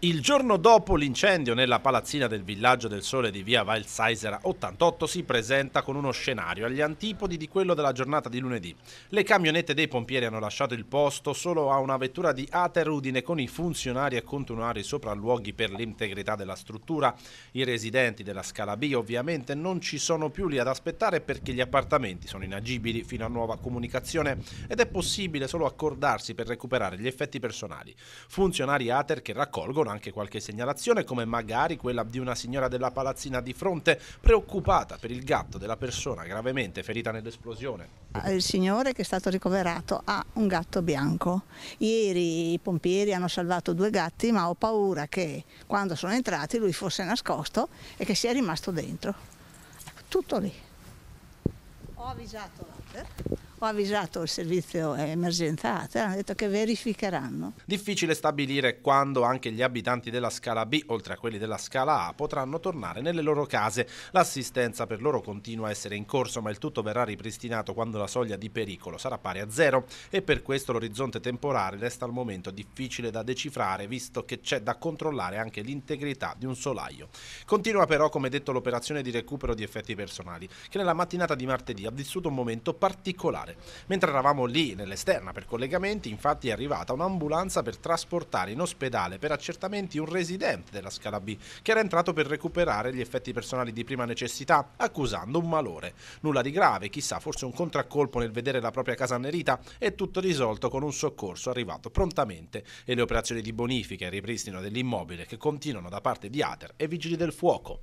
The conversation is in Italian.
Il giorno dopo l'incendio nella palazzina del villaggio del Sole di via Valsaisera 88 si presenta con uno scenario agli antipodi di quello della giornata di lunedì. Le camionette dei pompieri hanno lasciato il posto solo a una vettura di Aterudine con i funzionari a continuare i sopralluoghi per l'integrità della struttura. I residenti della Scala B ovviamente non ci sono più lì ad aspettare perché gli appartamenti sono inagibili fino a nuova comunicazione ed è possibile solo accordarsi per recuperare gli effetti personali. Funzionari Ater che raccolgono anche qualche segnalazione, come magari quella di una signora della palazzina di fronte preoccupata per il gatto della persona gravemente ferita nell'esplosione. Ah, il signore che è stato ricoverato ha un gatto bianco. Ieri i pompieri hanno salvato due gatti, ma ho paura che quando sono entrati lui fosse nascosto e che sia rimasto dentro. Ecco, tutto lì ho avvisato l'Ater eh, ho avvisato il servizio emergenza ATER, hanno detto che verificheranno. Difficile stabilire quando anche gli abitanti della scala B, oltre a quelli della scala A, potranno tornare nelle loro case. L'assistenza per loro continua a essere in corso, ma il tutto verrà ripristinato quando la soglia di pericolo sarà pari a zero e per questo l'orizzonte temporale resta al momento difficile da decifrare, visto che c'è da controllare anche l'integrità di un solaio. Continua però, come detto, l'operazione di recupero di effetti personali, che nella mattinata di martedì ha vissuto un momento particolare. Mentre eravamo lì nell'esterna per collegamenti, infatti è arrivata un'ambulanza per trasportare in ospedale per accertamenti un residente della Scala B che era entrato per recuperare gli effetti personali di prima necessità, accusando un malore. Nulla di grave, chissà, forse un contraccolpo nel vedere la propria casa annerita e tutto risolto con un soccorso arrivato prontamente e le operazioni di bonifica e ripristino dell'immobile che continuano da parte di Ater e Vigili del Fuoco.